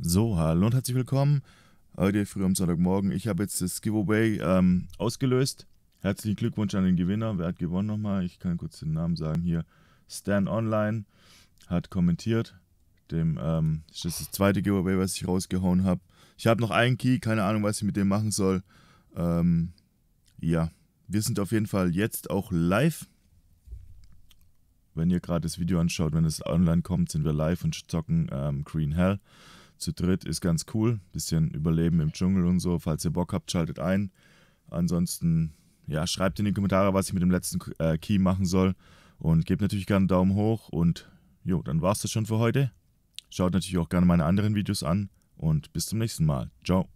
So, hallo und herzlich willkommen. Heute früh am Sonntagmorgen. Ich habe jetzt das Giveaway ähm, ausgelöst. Herzlichen Glückwunsch an den Gewinner. Wer hat gewonnen nochmal? Ich kann kurz den Namen sagen hier. Stan Online hat kommentiert. Dem, ähm, das ist das zweite Giveaway, was ich rausgehauen habe. Ich habe noch einen Key, keine Ahnung, was ich mit dem machen soll. Ähm, ja, wir sind auf jeden Fall jetzt auch live. Wenn ihr gerade das Video anschaut, wenn es online kommt, sind wir live und zocken ähm, Green Hell zu dritt ist ganz cool. Bisschen Überleben im Dschungel und so. Falls ihr Bock habt, schaltet ein. Ansonsten, ja, schreibt in die Kommentare, was ich mit dem letzten äh, Key machen soll. Und gebt natürlich gerne einen Daumen hoch. Und jo, dann war's das schon für heute. Schaut natürlich auch gerne meine anderen Videos an. Und bis zum nächsten Mal. Ciao.